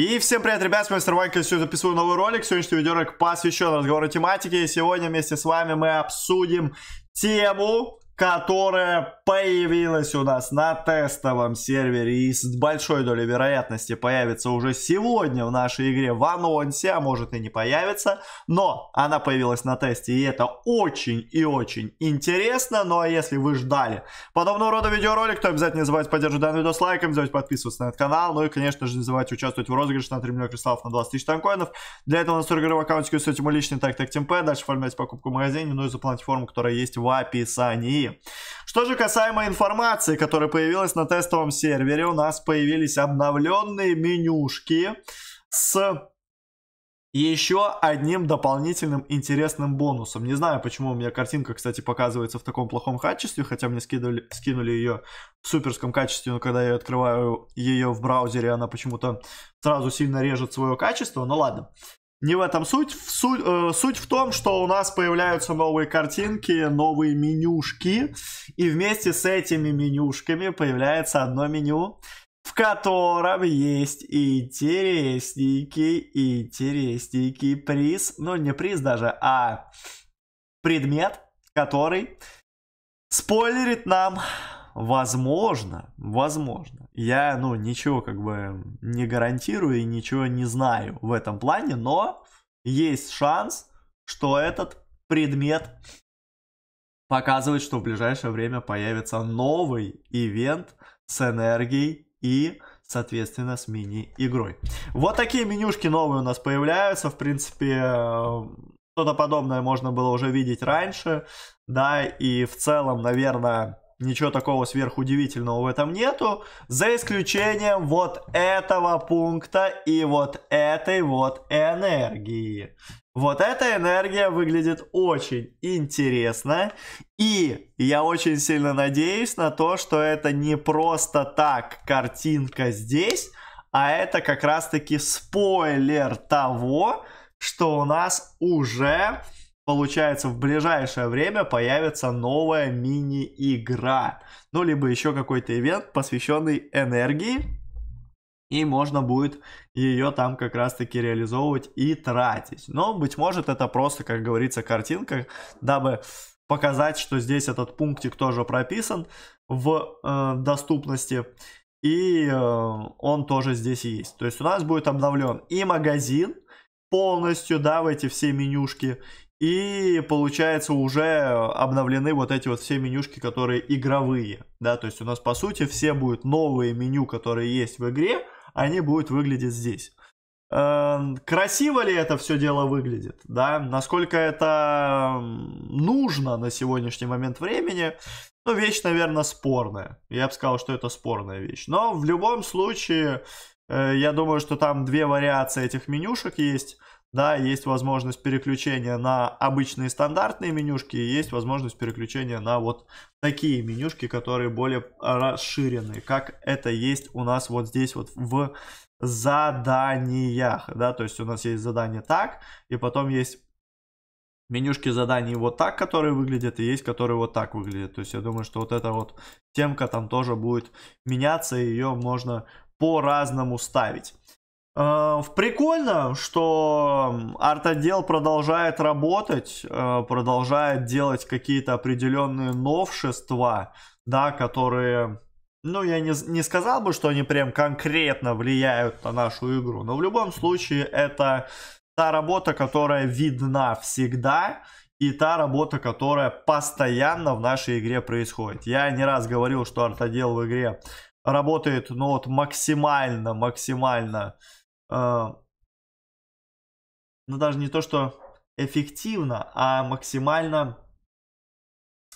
И всем привет, ребят, с вами Мистер сегодня записываю новый ролик, сегодняшний видеоролик посвящен разговору тематики, и сегодня вместе с вами мы обсудим тему которая появилась у нас на тестовом сервере и с большой долей вероятности появится уже сегодня в нашей игре в анонсе, а может и не появится, но она появилась на тесте и это очень и очень интересно, ну а если вы ждали подобного рода видеоролик, то обязательно не забывайте поддерживать данный видос лайком, не забывайте подписываться на этот канал, ну и конечно же не забывайте участвовать в розыгрыше на 3 миллиона кристаллов на 20 тысяч танкоинов, для этого настройка игрового аккаунтика, с этим личный так так темпе, дальше оформляйте покупку в магазине, ну и заполняйте форму, которая есть в описании. Что же касаемо информации, которая появилась на тестовом сервере, у нас появились обновленные менюшки с еще одним дополнительным интересным бонусом. Не знаю, почему у меня картинка, кстати, показывается в таком плохом качестве, хотя мне скинули, скинули ее в суперском качестве, но когда я открываю ее в браузере, она почему-то сразу сильно режет свое качество. Но ну ладно, не в этом суть. В суть, э, суть в том, что у нас появляются новые картинки, новые менюшки. И вместе с этими менюшками появляется одно меню, в котором есть интересненький, интересненький приз. Ну, не приз даже, а предмет, который спойлерит нам Возможно, возможно. Я, ну, ничего как бы не гарантирую и ничего не знаю в этом плане, но есть шанс, что этот предмет показывает, что в ближайшее время появится новый ивент с энергией и соответственно, с мини-игрой. Вот такие менюшки новые у нас появляются. В принципе, э, что-то подобное можно было уже видеть раньше. Да, и в целом, наверное, Ничего такого сверхудивительного в этом нету, за исключением вот этого пункта и вот этой вот энергии. Вот эта энергия выглядит очень интересно, и я очень сильно надеюсь на то, что это не просто так картинка здесь, а это как раз-таки спойлер того, что у нас уже получается, в ближайшее время появится новая мини-игра. Ну, либо еще какой-то ивент, посвященный энергии. И можно будет ее там как раз-таки реализовывать и тратить. Но, быть может, это просто, как говорится, картинка, дабы показать, что здесь этот пунктик тоже прописан в э, доступности. И э, он тоже здесь есть. То есть у нас будет обновлен и магазин полностью, да, в эти все менюшки, и получается уже обновлены вот эти вот все менюшки, которые игровые, да, то есть у нас по сути все будут новые меню, которые есть в игре, они будут выглядеть здесь. Эм, красиво ли это все дело выглядит, да, насколько это нужно на сегодняшний момент времени, ну, вещь, наверное, спорная. Я бы сказал, что это спорная вещь. Но в любом случае, э, я думаю, что там две вариации этих менюшек есть да, есть возможность переключения на обычные стандартные менюшки, и есть возможность переключения на вот такие менюшки, которые более расширены, как это есть у нас вот здесь вот в заданиях, да, то есть у нас есть задание так, и потом есть менюшки заданий вот так, которые выглядят, и есть, которые вот так выглядят. То есть я думаю, что вот эта вот темка там тоже будет меняться, и ее можно по-разному ставить. Э, в Прикольно, что арт-отдел продолжает работать, э, продолжает делать какие-то определенные новшества, да, которые, ну, я не, не сказал бы, что они прям конкретно влияют на нашу игру, но в любом случае это та работа, которая видна всегда, и та работа, которая постоянно в нашей игре происходит. Я не раз говорил, что артодел в игре работает, ну вот максимально, максимально а, ну даже не то, что эффективно, а максимально,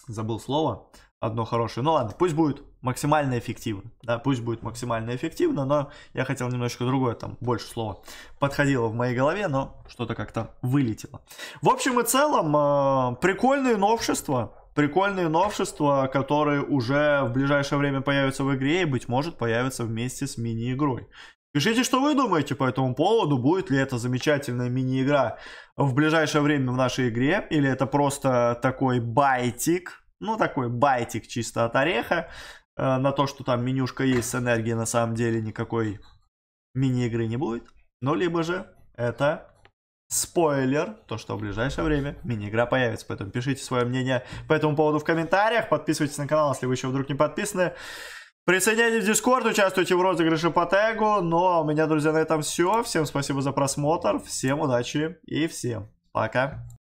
забыл слово, одно хорошее, ну ладно, пусть будет максимально эффективно, да, пусть будет максимально эффективно, но я хотел немножечко другое, там больше слова подходило в моей голове, но что-то как-то вылетело. В общем и целом, а, прикольные новшества, прикольные новшества, которые уже в ближайшее время появятся в игре и, быть может, появятся вместе с мини-игрой. Пишите, что вы думаете по этому поводу, будет ли это замечательная мини-игра в ближайшее время в нашей игре, или это просто такой байтик, ну такой байтик чисто от ореха, э, на то, что там менюшка есть с энергией, на самом деле никакой мини-игры не будет. Ну, либо же это спойлер, то, что в ближайшее время мини-игра появится. Поэтому пишите свое мнение по этому поводу в комментариях, подписывайтесь на канал, если вы еще вдруг не подписаны. Присоединяйтесь в Discord, участвуйте в розыгрыше по тегу. Ну а у меня, друзья, на этом все. Всем спасибо за просмотр, всем удачи и всем пока.